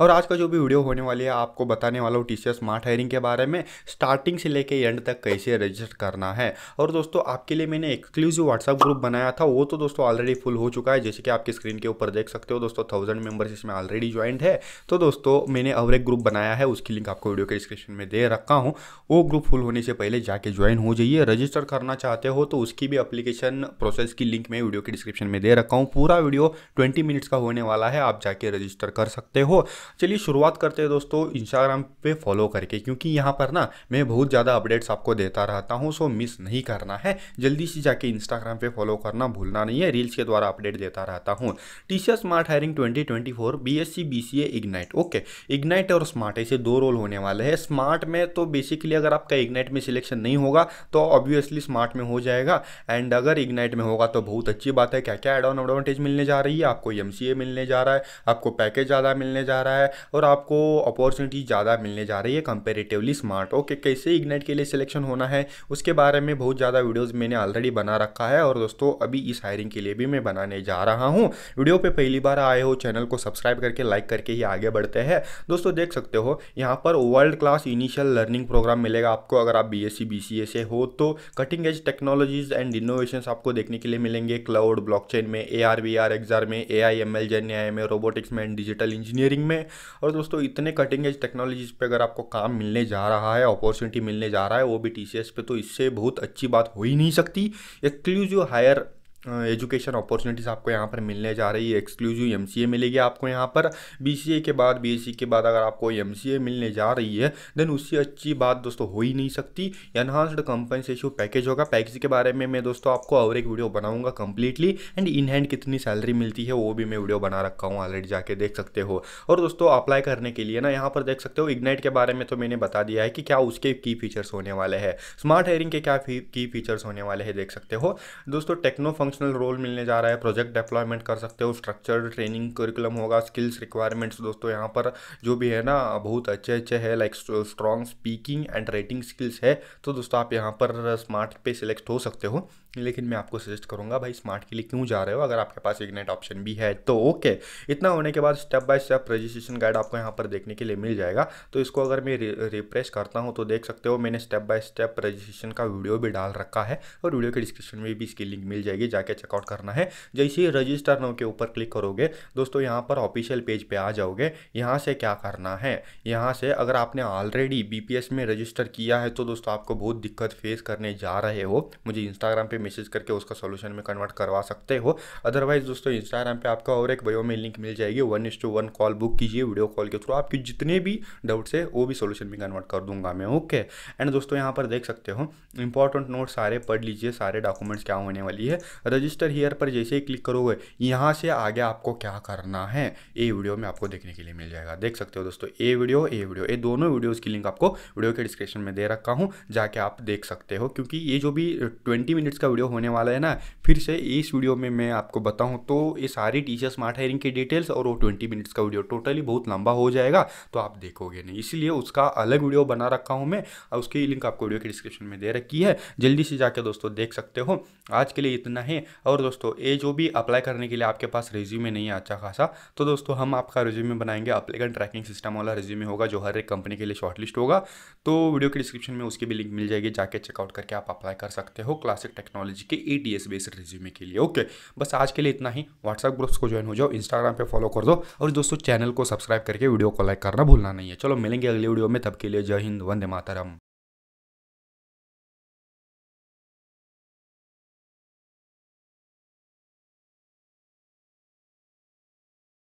और आज का जो भी वीडियो होने वाली है आपको बताने वाला हूँ टी स्मार्ट हायरिंग के बारे में स्टार्टिंग से लेकर एंड तक कैसे रजिस्टर करना है और दोस्तों आपके लिए मैंने एक्सक्लूसिव व्हाट्सअप ग्रुप बनाया था वो तो दोस्तों ऑलरेडी फुल हो चुका है जैसे कि आपकी स्क्रीन के ऊपर देख सकते हो दोस्तों थाउजेंड मेंबर्स इसमें ऑलरेडी ज्वाइंट है तो दोस्तों मैंने और एक ग्रुप बनाया है उसकी लिंक आपको वीडियो के डिस्क्रिप्शन में दे रखा हूँ वो ग्रुप फुल होने से पहले जाके ज्वाइन हो जाइए रजिस्टर करना चाहते हो तो उसकी भी अप्लीकेशन प्रोसेस की लिंक मैं वीडियो के डिस्क्रिप्शन में दे रखा हूँ पूरा वीडियो ट्वेंटी मिनट्स का होने वाला है आप जाके रजिस्टर कर सकते हो चलिए शुरुआत करते हैं दोस्तों इंस्टाग्राम पे फॉलो करके क्योंकि यहाँ पर ना मैं बहुत ज़्यादा अपडेट्स आपको देता रहता हूँ सो मिस नहीं करना है जल्दी से जाके इंस्टाग्राम पे फॉलो करना भूलना नहीं है रील्स के द्वारा अपडेट देता रहता हूँ T C smart hiring twenty twenty four B S C B C A ignite okay ignite और स्मार्ट ऐसे दो रोल होने वाले हैं स्मार्ट में तो बेसिकली अगर आपका इग्नाइट में सिलेक्शन नहीं होगा तो ऑब्वियसली स्मार्ट में हो जाएगा एंड अगर इग्नाइट में होगा तो बहुत अच्छी बात है क्या क्या एड ऑन एडवांटेज मिलने जा रही है आपको एम मिलने जा रहा है आपको पैकेज ज़्यादा मिलने जा रहा है है और आपको अपॉर्चुनिटी ज़्यादा मिलने जा रही है कंपेरेटिवली स्मार्ट ओके कैसे इग्नाइट के लिए सिलेक्शन होना है उसके बारे में बहुत ज़्यादा वीडियोज़ मैंने ऑलरेडी बना रखा है और दोस्तों अभी इस हायरिंग के लिए भी मैं बनाने जा रहा हूँ वीडियो पर पहली बार आए हो चैनल को सब्सक्राइब करके लाइक करके ही आगे बढ़ते हैं दोस्तों देख सकते हो यहाँ पर world class initial learning program मिलेगा आपको अगर आप बी एस से हो तो cutting edge technologies and innovation आपको देखने के लिए मिलेंगे क्लाउड ब्लॉकचेन में ए आर वी आर में ए आई एम एल जेन आई में रोबोटिक्स में एंड डिजिटल इंजीनियरिंग में हैं और दोस्तों इतने कटिंग एज टेक्नोलॉजीज पे अगर आपको काम मिलने जा रहा है अपॉर्चुनिटी मिलने जा रहा है वो भी टी पे तो इससे बहुत अच्छी बात हो ही नहीं सकती एक्सक्लूसिव हायर एजुकेशन अपॉर्चुनिटीज़ आपको यहाँ पर मिलने जा रही है एक्सक्लूसिव एम मिलेगी आपको यहाँ पर बी के बाद बी e के बाद अगर आपको एम मिलने जा रही है देन उससे अच्छी बात दोस्तों हो ही नहीं सकती एनहांस्ड कंपनसेशन पैकेज होगा पैकेज के बारे में मैं दोस्तों आपको और एक वीडियो बनाऊंगा कंप्लीटली एंड इन हैंड कितनी सैलरी मिलती है वो भी मैं वीडियो बना रखा हूँ ऑलरेडी जाके देख सकते हो और दोस्तों अप्लाई करने के लिए ना यहाँ पर देख सकते हो इग्नाइट के बारे में तो मैंने बता दिया है कि क्या उसके की फीचर्स होने वाले हैं स्मार्ट हेयरिंग के क्या की फीचर्स होने वाले हैं देख सकते हो दोस्तों टेक्नो फंक्शनल रोल मिलने जा रहा है प्रोजेक्ट डेप्लॉयमेंट कर सकते हो स्ट्रक्चर ट्रेनिंग करिकुलम होगा स्किल्स रिक्वायरमेंट्स दोस्तों यहाँ पर जो भी है ना बहुत अच्छे अच्छे है like strong speaking and writing skills है तो दोस्तों आप यहाँ पर स्मार्ट पे सिलेक्ट हो सकते हो लेकिन मैं आपको सजेस्ट करूँगा भाई स्मार्ट के लिए क्यों जा रहे हो अगर आपके पास इग्नेट ऑप्शन भी है तो ओके इतना होने के बाद step by step registration guide आपको यहाँ पर देखने के लिए मिल जाएगा तो इसको अगर मैं रिफ्रेश करता हूँ तो देख सकते हो मैंने स्टेप बाय स्टेप रजिस्ट्रेशन का वीडियो भी डाल रखा है और वीडियो के डिस्क्रिप्शन में भी इसकी लिंक मिल जाएगी जाके चेकआउट करना है जैसे ही रजिस्टर नाउ के ऊपर क्लिक करोगे दोस्तों यहाँ पर ऑफिशियल पेज पे आ जाओगे यहाँ से क्या करना है यहाँ से अगर आपने ऑलरेडी बी में रजिस्टर किया है तो दोस्तों आपको बहुत दिक्कत फेस करने जा रहे हो मुझे इंस्टाग्राम पर मैसेज करके उसका सोल्यूशन में कन्वर्ट करवा सकते हो अदरवाइज दोस्तों इंस्टाग्राम पर आपका और एक बयो में लिंक मिल जाएगी one is to one call book कीजिए वीडियो कॉल के थ्रू आपके जितने भी डाउट्स है वो भी सोल्यूशन में कन्वर्ट कर दूंगा मैं ओके एंड दोस्तों यहाँ पर देख सकते हो इंपॉर्टेंट नोट सारे पढ़ लीजिए सारे डॉक्यूमेंट्स क्या होने वाली है रजिस्टर हीयर पर जैसे ही क्लिक करोगे यहाँ से आगे आपको क्या करना है ये वीडियो में आपको देखने के लिए मिल जाएगा देख सकते हो दोस्तों ए वीडियो ए वीडियो ये दोनों वीडियोज़ की लिंक आपको वीडियो के डिस्क्रिप्शन में दे रखा हूँ जाके आप देख सकते हो क्योंकि ये जो भी ट्वेंटी मिनट्स का वीडियो होने वाला है ना फिर से इस वीडियो में मैं आपको बताऊँ तो ये सारी टीचर स्मार्ट हायरिंग की डिटेल्स और वो ट्वेंटी मिनट्स का वीडियो टोटली बहुत लंबा हो जाएगा तो आप देखोगे नहीं इसीलिए उसका अलग वीडियो बना रखा हूँ मैं और उसकी लिंक आपको वीडियो के डिस्क्रिप्शन में दे रखी है जल्दी से जाके दोस्तों देख सकते हो आज के लिए इतना ही में और दोस्तों ये जो भी अप्लाई करने के लिए आपके पास रिज्यूमे नहीं है अच्छा खासा तो दोस्तों हम आपका रिज्यूमे बनाएंगे अप्लीकेंट ट्रैकिंग सिस्टम वाला रिज्यूमे होगा जो हर एक कंपनी के लिए शॉर्टलिस्ट होगा तो वीडियो के डिस्क्रिप्शन में उसकी भी लिंक मिल जाएगी जाके चेकआउट करके आप अप्लाई कर सकते हो क्लासिक टेक्नोलॉजी के A T S based resume के लिए ओके बस आज के लिए इतना ही व्हाट्सअप ग्रुप्स को ज्वाइन हो जाओ इंस्टाग्राम पर फॉलो कर दो और दोस्तों चैनल को सब्सक्राइब करके वीडियो को लाइक करना भूलना नहीं है चलो मिलेंगे अगले वीडियो में तब के लिए जय हिंद वंदे मातरम